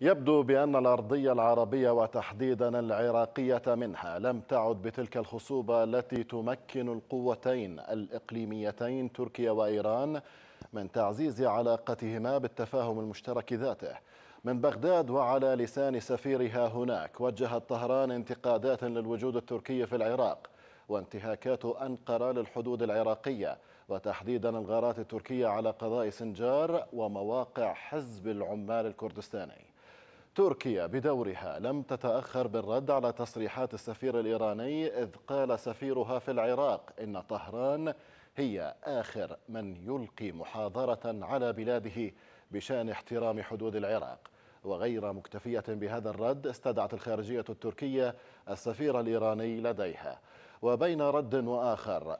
يبدو بأن الأرضية العربية وتحديدا العراقية منها لم تعد بتلك الخصوبة التي تمكن القوتين الإقليميتين تركيا وإيران من تعزيز علاقتهما بالتفاهم المشترك ذاته من بغداد وعلى لسان سفيرها هناك وجهت طهران انتقادات للوجود التركي في العراق وانتهاكات أنقرة للحدود العراقية وتحديدا الغارات التركية على قضاء سنجار ومواقع حزب العمال الكردستاني تركيا بدورها لم تتأخر بالرد على تصريحات السفير الإيراني إذ قال سفيرها في العراق إن طهران هي آخر من يلقي محاضرة على بلاده بشأن احترام حدود العراق وغير مكتفية بهذا الرد استدعت الخارجية التركية السفير الإيراني لديها وبين رد وآخر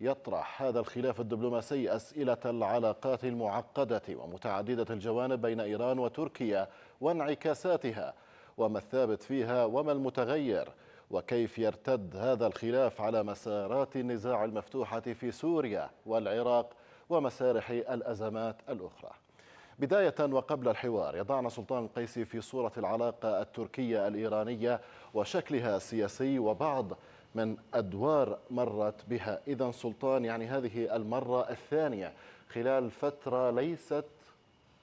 يطرح هذا الخلاف الدبلوماسي أسئلة العلاقات المعقدة ومتعددة الجوانب بين إيران وتركيا وانعكاساتها وما الثابت فيها وما المتغير وكيف يرتد هذا الخلاف على مسارات النزاع المفتوحة في سوريا والعراق ومسارح الأزمات الأخرى بداية وقبل الحوار يضعنا سلطان القيسي في صورة العلاقة التركية الإيرانية وشكلها السياسي وبعض من أدوار مرت بها إذا سلطان يعني هذه المرة الثانية خلال فترة ليست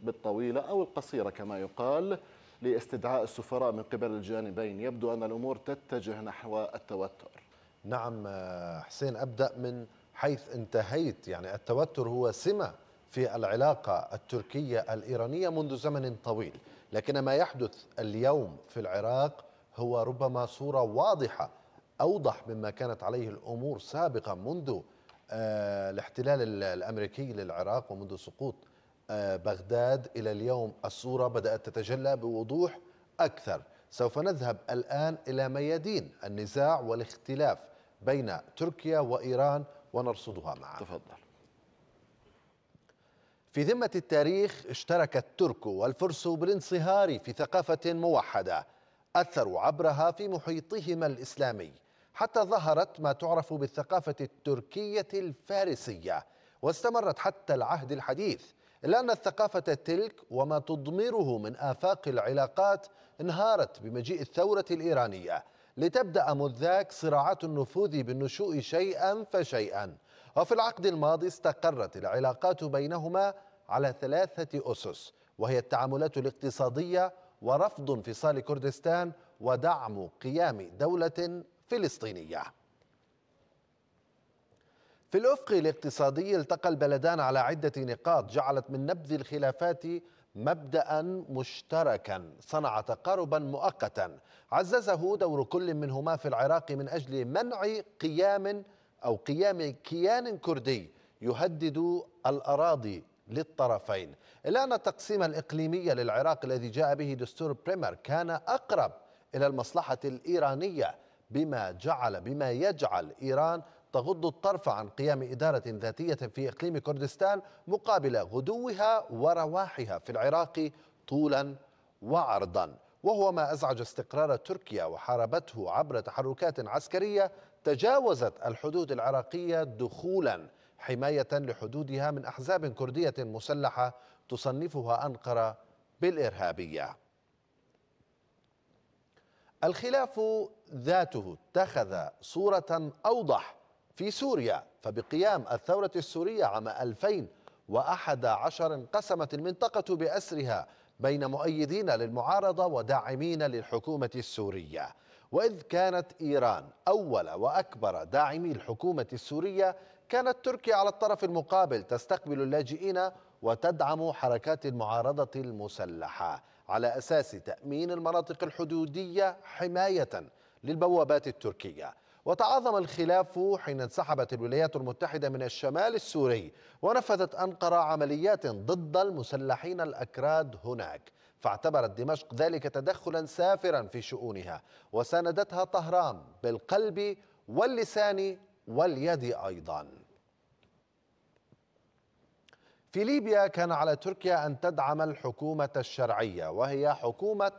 بالطويلة أو القصيرة كما يقال لاستدعاء السفراء من قبل الجانبين يبدو أن الأمور تتجه نحو التوتر نعم آه، حسين أبدأ من حيث انتهيت يعني التوتر هو سمة في العلاقة التركية الإيرانية منذ زمن طويل لكن ما يحدث اليوم في العراق هو ربما صورة واضحة أوضح مما كانت عليه الأمور سابقا منذ آه، الاحتلال الأمريكي للعراق ومنذ سقوط بغداد إلى اليوم الصورة بدأت تتجلى بوضوح أكثر سوف نذهب الآن إلى ميادين النزاع والاختلاف بين تركيا وإيران ونرصدها معا تفضل في ذمة التاريخ اشترك الترك والفرس بالانصهار في ثقافة موحدة أثروا عبرها في محيطهما الإسلامي حتى ظهرت ما تعرف بالثقافة التركية الفارسية واستمرت حتى العهد الحديث إلا أن الثقافة تلك وما تضمره من آفاق العلاقات انهارت بمجيء الثورة الإيرانية لتبدأ منذ ذاك صراعات النفوذ بالنشوء شيئا فشيئا وفي العقد الماضي استقرت العلاقات بينهما على ثلاثة أسس وهي التعاملات الاقتصادية ورفض انفصال كردستان ودعم قيام دولة فلسطينية في الأفق الاقتصادي التقى البلدان على عدة نقاط جعلت من نبذ الخلافات مبدأ مشتركا صنع تقاربا مؤقتا عززه دور كل منهما في العراق من أجل منع قيام أو قيام كيان كردي يهدد الأراضي للطرفين إلا أن التقسيم الإقليمي للعراق الذي جاء به دستور بريمر كان أقرب إلى المصلحة الإيرانية بما جعل بما يجعل إيران تغض الطرف عن قيام إدارة ذاتية في إقليم كردستان مقابل غدوها ورواحها في العراق طولا وعرضا وهو ما أزعج استقرار تركيا وحاربته عبر تحركات عسكرية تجاوزت الحدود العراقية دخولا حماية لحدودها من أحزاب كردية مسلحة تصنفها أنقرة بالإرهابية الخلاف ذاته اتخذ صورة أوضح في سوريا فبقيام الثورة السورية عام 2011 انقسمت المنطقة بأسرها بين مؤيدين للمعارضة وداعمين للحكومة السورية وإذ كانت إيران أول وأكبر داعمي الحكومة السورية كانت تركيا على الطرف المقابل تستقبل اللاجئين وتدعم حركات المعارضة المسلحة على أساس تأمين المناطق الحدودية حماية للبوابات التركية وتعاظم الخلاف حين انسحبت الولايات المتحدة من الشمال السوري ونفذت أنقرة عمليات ضد المسلحين الأكراد هناك فاعتبرت دمشق ذلك تدخلا سافرا في شؤونها وساندتها طهران بالقلب واللسان واليد أيضا في ليبيا كان على تركيا أن تدعم الحكومة الشرعية وهي حكومة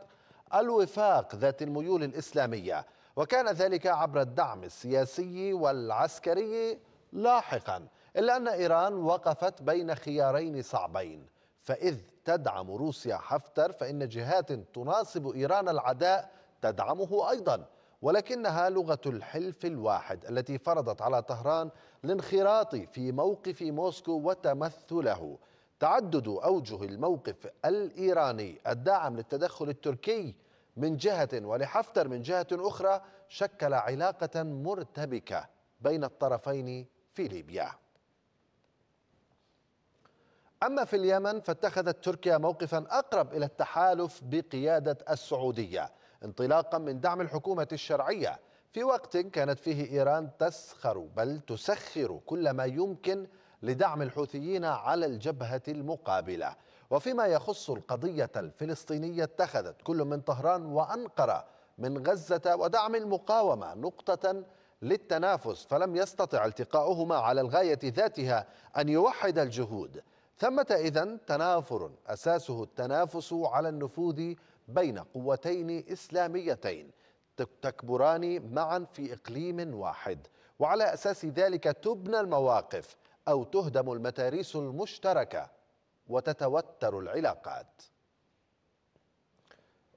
الوفاق ذات الميول الإسلامية وكان ذلك عبر الدعم السياسي والعسكري لاحقا إلا أن إيران وقفت بين خيارين صعبين فإذ تدعم روسيا حفتر فإن جهات تناصب إيران العداء تدعمه أيضا ولكنها لغة الحلف الواحد التي فرضت على طهران الانخراط في موقف موسكو وتمثله تعدد أوجه الموقف الإيراني الداعم للتدخل التركي من جهة ولحفتر من جهة أخرى شكل علاقة مرتبكة بين الطرفين في ليبيا أما في اليمن فاتخذت تركيا موقفا أقرب إلى التحالف بقيادة السعودية انطلاقا من دعم الحكومة الشرعية في وقت كانت فيه إيران تسخر بل تسخر كل ما يمكن لدعم الحوثيين على الجبهة المقابلة وفيما يخص القضية الفلسطينية اتخذت كل من طهران وأنقرة من غزة ودعم المقاومة نقطة للتنافس فلم يستطع التقاؤهما على الغاية ذاتها أن يوحد الجهود ثمة إذن تنافر أساسه التنافس على النفوذ بين قوتين إسلاميتين تكبران معا في إقليم واحد وعلى أساس ذلك تبنى المواقف أو تهدم المتاريس المشتركة وتتوتر العلاقات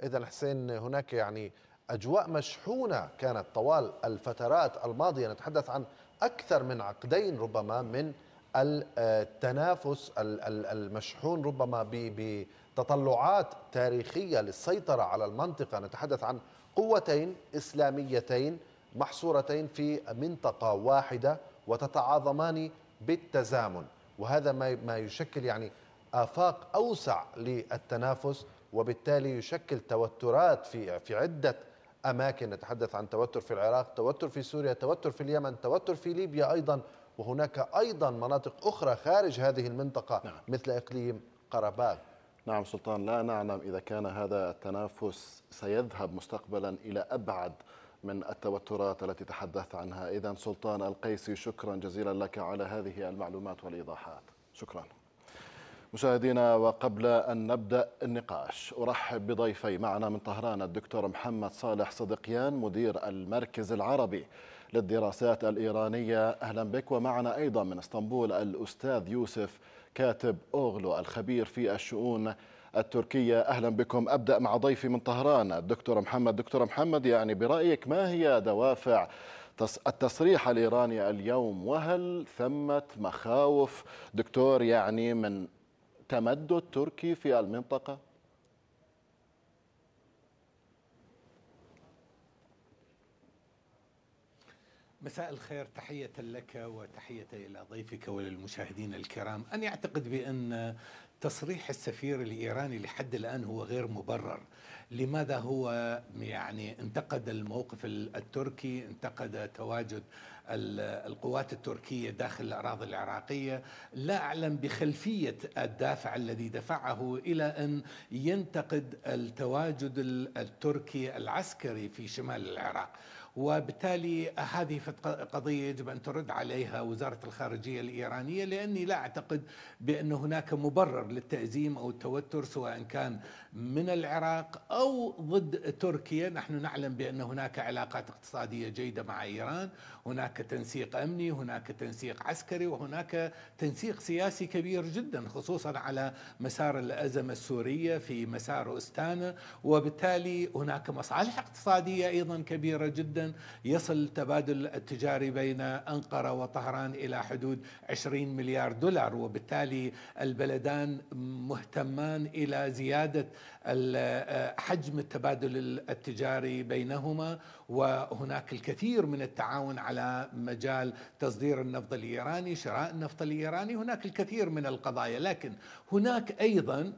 إذا حسين هناك يعني أجواء مشحونة كانت طوال الفترات الماضية نتحدث عن أكثر من عقدين ربما من التنافس المشحون ربما بتطلعات تاريخية للسيطرة على المنطقة نتحدث عن قوتين إسلاميتين محصورتين في منطقة واحدة وتتعاظمان بالتزامن وهذا ما يشكل يعني آفاق أوسع للتنافس وبالتالي يشكل توترات في في عدة أماكن نتحدث عن توتر في العراق توتر في سوريا توتر في اليمن توتر في ليبيا أيضا وهناك أيضا مناطق أخرى خارج هذه المنطقة نعم. مثل إقليم قرباغ نعم سلطان لا نعلم إذا كان هذا التنافس سيذهب مستقبلا إلى أبعد من التوترات التي تحدثت عنها إذا سلطان القيسي شكرا جزيلا لك على هذه المعلومات والإيضاحات شكرا مشاهدينا وقبل أن نبدأ النقاش أرحب بضيفي معنا من طهران الدكتور محمد صالح صدقيان مدير المركز العربي للدراسات الإيرانية أهلا بك ومعنا أيضا من اسطنبول الأستاذ يوسف كاتب أوغلو الخبير في الشؤون التركية أهلا بكم أبدأ مع ضيفي من طهران الدكتور محمد دكتور محمد يعني برأيك ما هي دوافع التصريح الإيراني اليوم وهل ثمة مخاوف دكتور يعني من التمدد التركي في المنطقة؟ مساء الخير تحية لك وتحية إلى ضيفك وللمشاهدين الكرام أنا أعتقد بأن تصريح السفير الإيراني لحد الآن هو غير مبرر لماذا هو يعني انتقد الموقف التركي انتقد تواجد القوات التركية داخل الأراضي العراقية لا أعلم بخلفية الدافع الذي دفعه إلى أن ينتقد التواجد التركي العسكري في شمال العراق وبالتالي هذه قضية يجب أن ترد عليها وزارة الخارجية الإيرانية لأني لا أعتقد بأن هناك مبرر للتأزيم أو التوتر سواء كان من العراق أو ضد تركيا نحن نعلم بأن هناك علاقات اقتصادية جيدة مع إيران هناك تنسيق أمني هناك تنسيق عسكري وهناك تنسيق سياسي كبير جدا خصوصا على مسار الأزمة السورية في مسار أستانا وبالتالي هناك مصالح اقتصادية أيضا كبيرة جدا مثلا يصل التبادل التجاري بين أنقرة وطهران إلى حدود 20 مليار دولار وبالتالي البلدان مهتمان إلى زيادة آه، حجم التبادل التجاري بينهما وهناك الكثير من التعاون على مجال تصدير النفط الإيراني شراء النفط الإيراني هناك الكثير من القضايا لكن هناك أيضا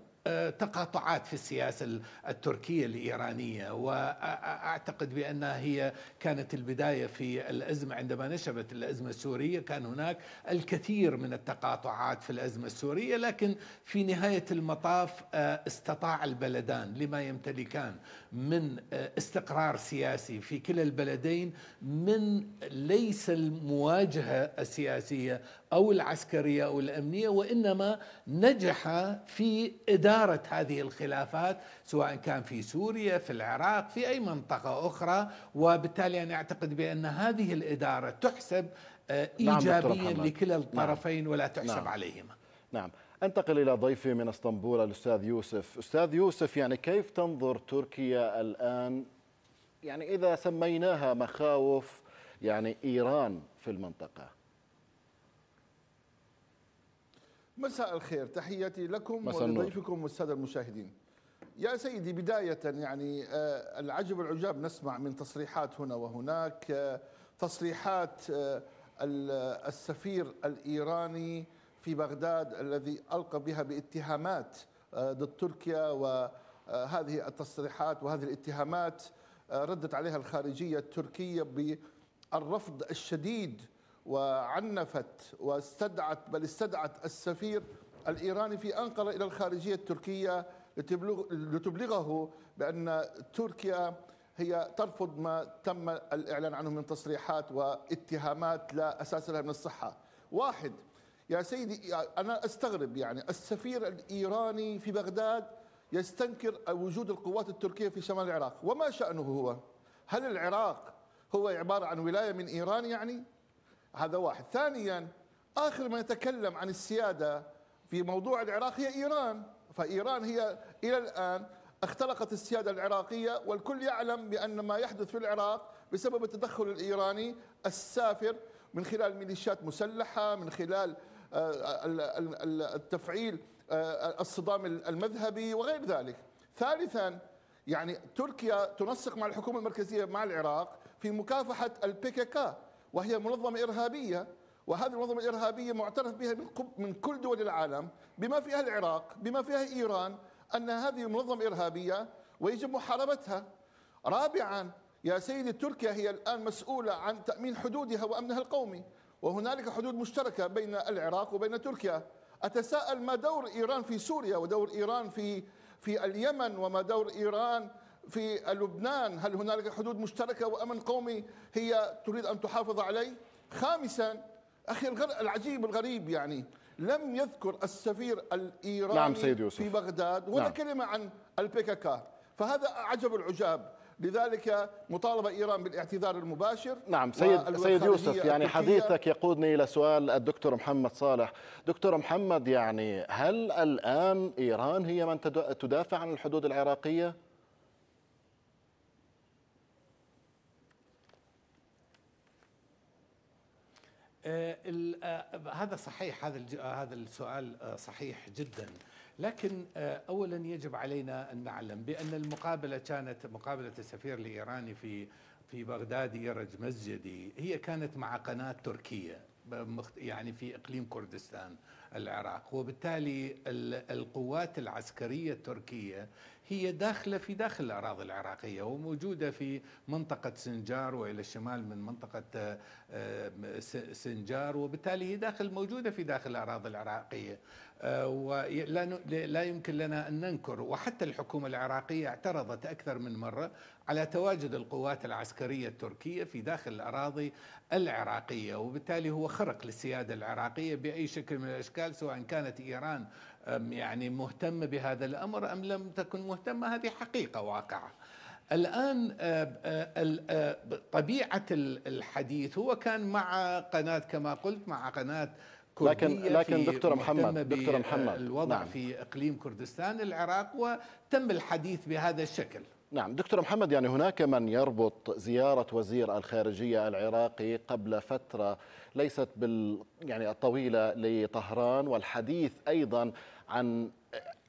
تقاطعات في السياسة التركية الإيرانية وأعتقد بأنها هي كانت البداية في الأزمة عندما نشبت الأزمة السورية كان هناك الكثير من التقاطعات في الأزمة السورية لكن في نهاية المطاف آه، استطاع البلدان لما يمتلكان من آه، استقرار سياسي في كلا البلدين من ليس المواجهة السياسية أو العسكرية أو الأمنية وإنما نجح في إدارة إدارة هذه الخلافات سواء كان في سوريا في العراق في اي منطقه اخرى وبالتالي انا اعتقد بان هذه الاداره تحسب آه، نعم، ايجابيا نعم لكلا الطرفين نعم. ولا تحسب نعم. عليهما نعم انتقل الى ضيفي من اسطنبول الاستاذ يوسف استاذ يوسف يعني كيف تنظر تركيا الان يعني اذا سميناها مخاوف يعني ايران في المنطقه مساء الخير تحياتي لكم ولضيفكم والساده المشاهدين. يا سيدي بدايه يعني آه، العجب العجاب نسمع من تصريحات هنا وهناك آه، تصريحات آه، السفير الايراني في بغداد الذي القى بها باتهامات ضد تركيا وهذه التصريحات وهذه الاتهامات ردت عليها الخارجيه التركيه بالرفض الشديد وعنفت واستدعت بل استدعت السفير الإيراني في أنقرة إلى الخارجية التركية لتبلغ لتبلغه بأن تركيا هي ترفض ما تم الإعلان عنه من تصريحات واتهامات لا أساس لها من الصحة واحد يا سيدي أنا أستغرب يعني السفير الإيراني في بغداد يستنكر وجود القوات التركية في شمال العراق وما شأنه هو هل العراق هو عبارة عن ولاية من إيران يعني هذا واحد ثانيا آخر ما يتكلم عن السيادة في موضوع العراق هي إيران فإيران هي إلى الآن اختلقت السيادة العراقية والكل يعلم بأن ما يحدث في العراق بسبب التدخل الإيراني السافر من خلال ميليشيات مسلحة من خلال آه، التفعيل آه، الصدام المذهبي وغير ذلك ثالثا يعني تركيا تنسق مع الحكومة المركزية مع العراق في مكافحة البيكيكا وهي منظمة إرهابية وهذه المنظمة الإرهابية معترف بها من كل دول العالم بما فيها العراق بما فيها إيران أن هذه منظمة إرهابية ويجب محاربتها رابعا يا سيدي تركيا هي الآن مسؤولة عن تأمين حدودها وأمنها القومي وهنالك حدود مشتركة بين العراق وبين تركيا أتساءل ما دور إيران في سوريا ودور إيران في في اليمن وما دور إيران في لبنان هل هنالك حدود مشتركه وامن قومي هي تريد ان تحافظ عليه؟ خامسا اخي العجيب الغريب يعني لم يذكر السفير الايراني نعم سيد يوسف. في بغداد ولا نعم. كلمه عن البي كي فهذا عجب العجاب لذلك مطالبة إيران بالاعتذار المباشر نعم سيد, سيد يوسف يعني حديثك يقودني إلى سؤال الدكتور محمد صالح دكتور محمد يعني هل الآن إيران هي من تدافع عن الحدود العراقية؟ آه، آه، هذا صحيح هذا آه، هذا السؤال صحيح جدا لكن اولا يجب علينا ان نعلم بان المقابله كانت مقابله السفير الايراني في في بغداد يرج مسجدي هي كانت مع قناه تركيه يعني في اقليم كردستان العراق وبالتالي القوات العسكريه التركيه هي داخله في داخل الاراضي العراقيه وموجوده في منطقه سنجار والى الشمال من منطقه آه، سنجار وبالتالي هي داخل موجوده في داخل الاراضي العراقيه آه، ولا يمكن لنا ان ننكر وحتى الحكومه العراقيه اعترضت اكثر من مره على تواجد القوات العسكريه التركيه في داخل الاراضي العراقيه وبالتالي هو خرق للسياده العراقيه باي شكل من الاشكال سواء كانت ايران يعني مهتم بهذا الامر ام لم تكن مهتمه هذه حقيقه واقعه. الان أه، أه، أه، طبيعه الحديث هو كان مع قناه كما قلت مع قناه لكن لكن دكتور محمد دكتور محمد الوضع نعم. في اقليم كردستان العراق وتم الحديث بهذا الشكل نعم دكتور محمد يعني هناك من يربط زيارة وزير الخارجية العراقي قبل فترة ليست بال يعني الطويلة لطهران والحديث أيضا عن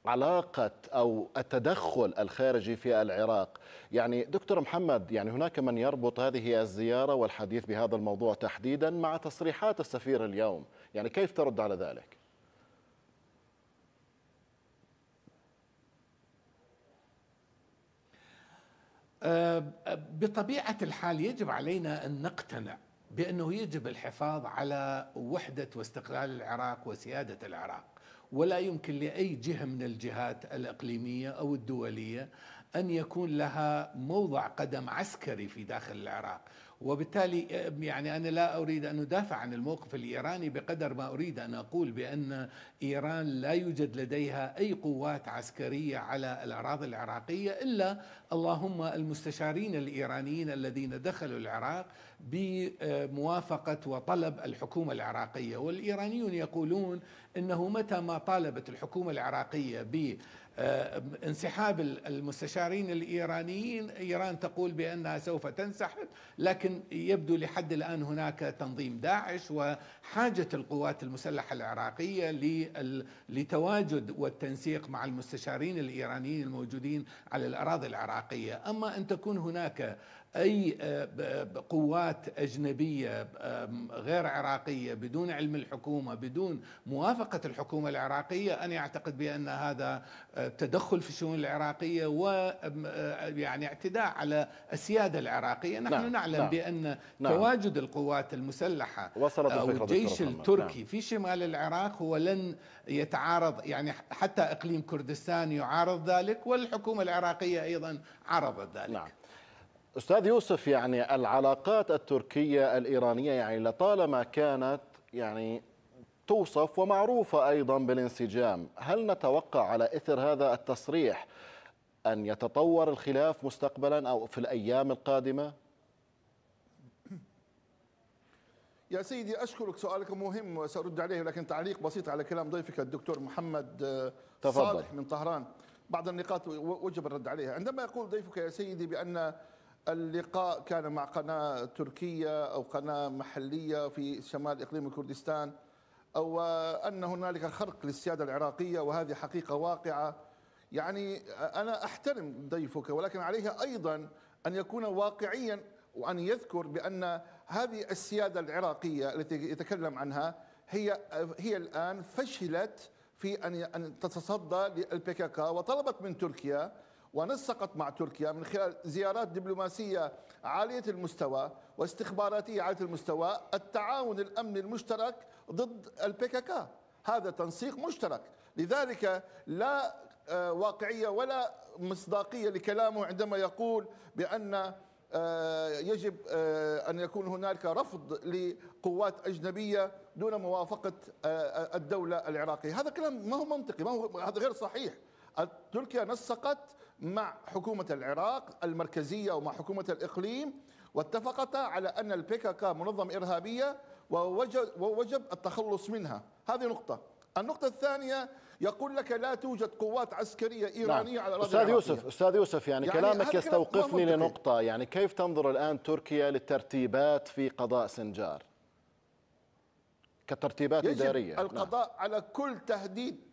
علاقة أو التدخل الخارجي في العراق يعني دكتور محمد يعني هناك من يربط هذه الزيارة والحديث بهذا الموضوع تحديدا مع تصريحات السفير اليوم يعني كيف ترد على ذلك؟ بطبيعه الحال يجب علينا ان نقتنع بانه يجب الحفاظ على وحده واستقلال العراق وسياده العراق ولا يمكن لاي جهه من الجهات الاقليميه او الدوليه أن يكون لها موضع قدم عسكري في داخل العراق وبالتالي يعني أنا لا أريد أن أدافع عن الموقف الإيراني بقدر ما أريد أن أقول بأن إيران لا يوجد لديها أي قوات عسكرية على الأراضي العراقية إلا اللهم المستشارين الإيرانيين الذين دخلوا العراق بموافقة وطلب الحكومة العراقية والإيرانيون يقولون أنه متى ما طالبت الحكومة العراقية ب آه، انسحاب المستشارين الإيرانيين إيران تقول بأنها سوف تنسحب لكن يبدو لحد الآن هناك تنظيم داعش وحاجة القوات المسلحة العراقية لتواجد والتنسيق مع المستشارين الإيرانيين الموجودين على الأراضي العراقية أما أن تكون هناك اي آه، قوات اجنبيه غير عراقيه بدون علم الحكومه بدون موافقه الحكومه العراقيه انا اعتقد بان هذا آه، تدخل في الشؤون العراقيه ويعني آه، اعتداء على السياده العراقيه نحن نعم نعلم نعم بان نعم تواجد القوات المسلحه وصلت او الجيش التركي نعم في شمال العراق هو لن يتعارض يعني حتى اقليم كردستان يعارض ذلك والحكومه العراقيه ايضا عرضت ذلك نعم استاذ يوسف يعني العلاقات التركيه الايرانيه يعني لطالما كانت يعني توصف ومعروفه ايضا بالانسجام، هل نتوقع على اثر هذا التصريح ان يتطور الخلاف مستقبلا او في الايام القادمه؟ يا سيدي اشكرك سؤالك مهم وسارد عليه لكن تعليق بسيط على كلام ضيفك الدكتور محمد آه، تفضل. صالح من طهران بعض النقاط وجب الرد عليها عندما يقول ضيفك يا سيدي بان اللقاء كان مع قناة تركية أو قناة محلية في شمال إقليم كردستان أو أن هنالك خرق للسيادة العراقية وهذه حقيقة واقعة يعني أنا أحترم ضيفك ولكن عليه أيضا أن يكون واقعيا وأن يذكر بأن هذه السيادة العراقية التي يتكلم عنها هي هي الآن فشلت في أن أن تتصدى للبيكاكا وطلبت من تركيا ونسقت مع تركيا من خلال زيارات دبلوماسية عالية المستوى واستخباراتية عالية المستوى التعاون الأمني المشترك ضد البيكاكا هذا تنسيق مشترك لذلك لا آه، واقعية ولا مصداقية لكلامه عندما يقول بأن آه، يجب آه، أن يكون هنالك رفض لقوات أجنبية دون موافقة الدولة العراقية هذا كلام ما هو منطقي ما هو هذا غير صحيح تركيا نسقت مع حكومة العراق المركزية ومع حكومة الإقليم واتفقتا على أن البيكاكا منظمة إرهابية ووجب, ووجب التخلص منها هذه نقطة النقطة الثانية يقول لك لا توجد قوات عسكرية نعم. إيرانية نعم. على الأرض أستاذ يوسف أستاذ يوسف يعني, يعني كلامك يستوقفني لنقطة يعني كيف تنظر الآن تركيا للترتيبات في قضاء سنجار كترتيبات يجب إدارية نعم. القضاء نعم. على كل تهديد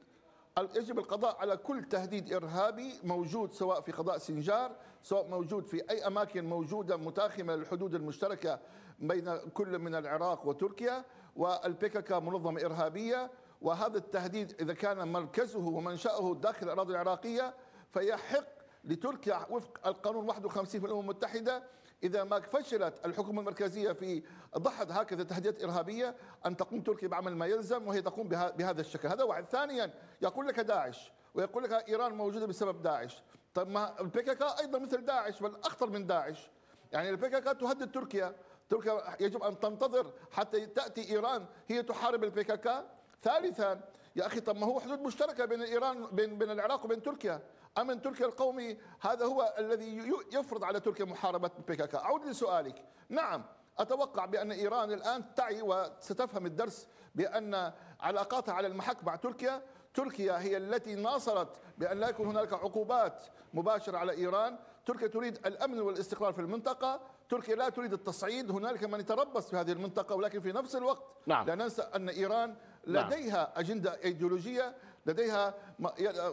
يجب القضاء على كل تهديد إرهابي موجود سواء في قضاء سنجار سواء موجود في أي أماكن موجودة متاخمة للحدود المشتركة بين كل من العراق وتركيا والبيككا منظمة إرهابية وهذا التهديد إذا كان مركزه ومنشأه داخل الأراضي العراقية فيحق لتركيا وفق القانون 51 في الأمم المتحدة إذا ما فشلت الحكومة المركزية في ضحض هكذا تهديدات إرهابية أن تقوم تركيا بعمل ما يلزم وهي تقوم بهذا الشكل هذا واحد ثانيا يقول لك داعش ويقول لك إيران موجودة بسبب داعش طب ما البيكاكا أيضا مثل داعش بل أخطر من داعش يعني البيكاكا تهدد تركيا تركيا يجب أن تنتظر حتى تأتي إيران هي تحارب البيكاكا ثالثا يا اخي طب ما هو حدود مشتركه بين ايران بين بين العراق وبين تركيا امن تركيا القومي هذا هو الذي يفرض على تركيا محاربه بيكاكا اعود لسؤالك نعم اتوقع بان ايران الان تعي وستفهم الدرس بان علاقاتها على المحك مع تركيا تركيا هي التي ناصرت بان لا يكون هناك عقوبات مباشره على ايران، تركيا تريد الامن والاستقرار في المنطقه، تركيا لا تريد التصعيد، هنالك من يتربص في هذه المنطقه ولكن في نفس الوقت نعم. لا ننسى ان ايران نعم. لديها أجندة أيديولوجية لديها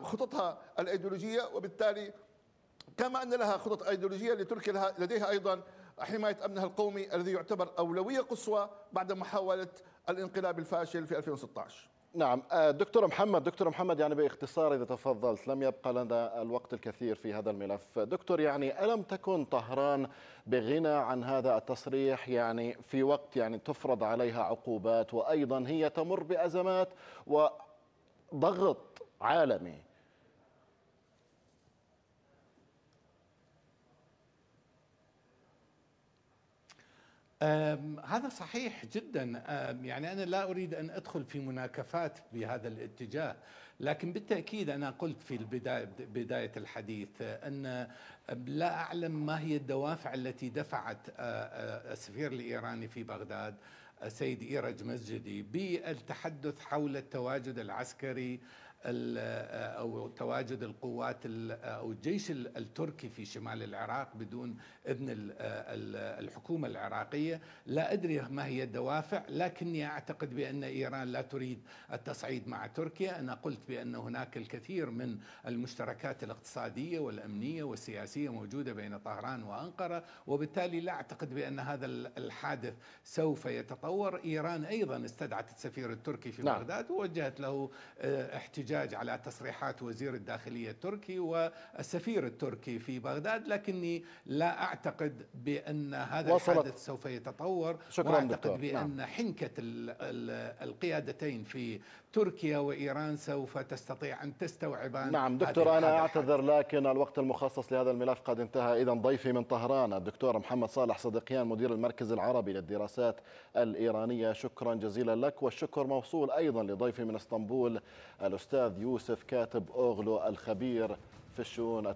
خططها الأيديولوجية وبالتالي كما أن لها خطط أيديولوجية لتركيا لديها أيضا حماية أمنها القومي الذي يعتبر أولوية قصوى بعد محاولة الانقلاب الفاشل في 2016 نعم آه، دكتور محمد دكتور محمد يعني باختصار إذا تفضلت لم يبقى لنا الوقت الكثير في هذا الملف دكتور يعني ألم تكن طهران بغنى عن هذا التصريح يعني في وقت يعني تفرض عليها عقوبات وأيضا هي تمر بأزمات وضغط عالمي هذا صحيح جدا يعني أنا لا أريد أن أدخل في مناكفات بهذا الاتجاه لكن بالتأكيد أنا قلت في البداية بداية الحديث أن لا أعلم ما هي الدوافع التي دفعت السفير الإيراني في بغداد السيد إيرج مسجدي بالتحدث حول التواجد العسكري آه، او تواجد القوات آه، او الجيش التركي في شمال العراق بدون اذن آه، الحكومه العراقيه لا ادري ما هي الدوافع لكني اعتقد بان ايران لا تريد التصعيد مع تركيا انا قلت بان هناك الكثير من المشتركات الاقتصاديه والامنيه والسياسيه موجوده بين طهران وانقره وبالتالي لا اعتقد بان هذا الحادث سوف يتطور ايران ايضا استدعت السفير التركي في نعم. بغداد ووجهت له احتجاج الاحتجاج على تصريحات وزير الداخلية التركي والسفير التركي في بغداد لكني لا أعتقد بأن هذا وصلت. الحادث سوف يتطور شكرا وأعتقد دكتور. بأن نعم. حنكة القيادتين في تركيا وإيران سوف تستطيع أن تستوعبان نعم دكتور أنا أعتذر لكن الوقت المخصص لهذا الملف قد انتهى إذا ضيفي من طهران الدكتور محمد صالح صديقيان مدير المركز العربي للدراسات الإيرانية شكرا جزيلا لك والشكر موصول أيضا لضيفي من اسطنبول الأستاذ يوسف كاتب أوغلو الخبير في الشؤون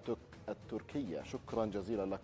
التركية شكرا جزيلا لكم